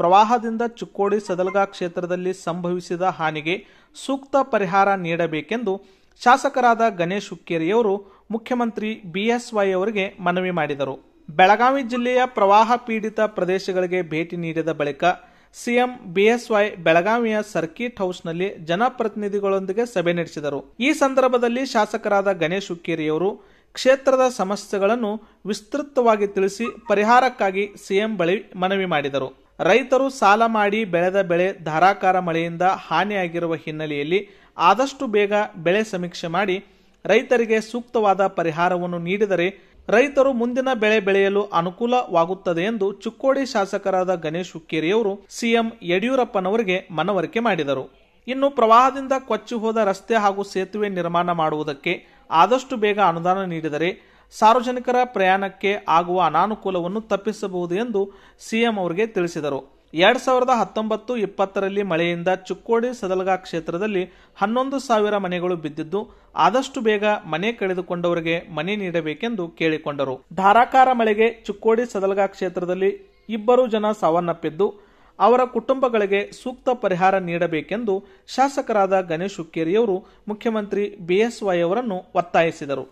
ಪ್ರವಾಹದಿಂದ ಚಿಕ್ಕೋಡಿ ಸದಲ್ಗಾ ಕ್ಷೇತ್ರದಲ್ಲಿ ಸಂಭವಿಸಿದ ಹಾನಿಗೆ ಸೂಕ್ತ ಪರಿಹಾರ ನೀಡಬೇಕೆಂದು ಶಾಸಕರಾದ ಗಣೇಶ್ ಹುಕ್ಕೇರಿಯವರು ಮುಖ್ಯಮಂತ್ರಿ ಬಿಎಸ್ವೈ ಅವರಿಗೆ ಮನವಿ ಮಾಡಿದರು ಬೆಳಗಾವಿ ಜಿಲ್ಲೆಯ ಪ್ರವಾಹ ಪೀಡಿತ ಪ್ರದೇಶಗಳಿಗೆ ಭೇಟಿ ನೀಡಿದ ಬಳಿಕ ಸಿಎಂ ಬಿಎಸ್ವೈ ಬೆಳಗಾವಿಯ ಸರ್ಕಿಟ್ ಹೌಸ್ನಲ್ಲಿ ಜನಪ್ರತಿನಿಧಿಗಳೊಂದಿಗೆ ಸಭೆ ನಡೆಸಿದರು ಈ ಸಂದರ್ಭದಲ್ಲಿ ಶಾಸಕರಾದ ಗಣೇಶ್ ಹುಕ್ಕೇರಿಯವರು ಕ್ಷೇತ್ರದ ಸಮಸ್ಯೆಗಳನ್ನು ವಿಸ್ತೃತವಾಗಿ ತಿಳಿಸಿ ಪರಿಹಾರಕ್ಕಾಗಿ ಸಿಎಂ ಬಳಿ ಮನವಿ ಮಾಡಿದರು ರೈತರು ಸಾಲ ಮಾಡಿ ಬೆಳೆದ ಬೆಳೆ ಧಾರಾಕಾರ ಮಳೆಯಿಂದ ಹಾನಿಯಾಗಿರುವ ಹಿನ್ನೆಲೆಯಲ್ಲಿ ಆದಷ್ಟು ಬೇಗ ಬೆಳೆ ಸಮೀಕ್ಷೆ ಮಾಡಿ ರೈತರಿಗೆ ಸೂಕ್ತವಾದ ಪರಿಹಾರವನ್ನು ನೀಡಿದರೆ ರೈತರು ಮುಂದಿನ ಬೆಳೆ ಬೆಳೆಯಲು ಅನುಕೂಲವಾಗುತ್ತದೆ ಎಂದು ಚುಕ್ಕೋಡಿ ಶಾಸಕರಾದ ಗಣೇಶ್ ಹುಕ್ಕೇರಿಯವರು ಸಿಎಂ ಯಡಿಯೂರಪ್ಪನವರಿಗೆ ಮನವರಿಕೆ ಮಾಡಿದರು ಇನ್ನು ಪ್ರವಾಹದಿಂದ ಕೊಚ್ಚಿ ಹೋದ ರಸ್ತೆ ಹಾಗೂ ಸೇತುವೆ ನಿರ್ಮಾಣ ಮಾಡುವುದಕ್ಕೆ ಆದಷ್ಟು ಬೇಗ ಅನುದಾನ ನೀಡಿದರೆ ಸಾರ್ವಜನಿಕರ ಪ್ರಯಾಣಕ್ಕೆ ಆಗುವ ಅನಾನುಕೂಲವನ್ನು ತಪ್ಪಿಸಬಹುದು ಎಂದು ಸಿಎಂ ಅವರಿಗೆ ತಿಳಿಸಿದರು ಎರಡ್ ಸಾವಿರದ ಹತ್ತೊಂಬತ್ತು ಇಪ್ಪತ್ತರಲ್ಲಿ ಮಳೆಯಿಂದ ಚುಕ್ಕೋಡಿ ಸದಲಗಾ ಕ್ಷೇತ್ರದಲ್ಲಿ ಹನ್ನೊಂದು ಸಾವಿರ ಮನೆಗಳು ಬಿದ್ದಿದ್ದು ಆದಷ್ಟು ಬೇಗ ಮನೆ ಕಳೆದುಕೊಂಡವರಿಗೆ ಮನೆ ನೀಡಬೇಕೆಂದು ಕೇಳಿಕೊಂಡರು ಧಾರಾಕಾರ ಮಳೆಗೆ ಚುಕ್ಕೋಡಿ ಸದಲಗಾ ಕ್ಷೇತ್ರದಲ್ಲಿ ಇಬ್ಬರು ಜನ ಸಾವನ್ನಪ್ಪಿದ್ದು ಅವರ ಕುಟುಂಬಗಳಿಗೆ ಸೂಕ್ತ ಪರಿಹಾರ ನೀಡಬೇಕೆಂದು ಶಾಸಕರಾದ ಗಣೇಶ್ ಹುಕ್ಕೇರಿಯವರು ಮುಖ್ಯಮಂತ್ರಿ ಬಿಎಸ್ವೈ ಅವರನ್ನು ಒತ್ತಾಯಿಸಿದರು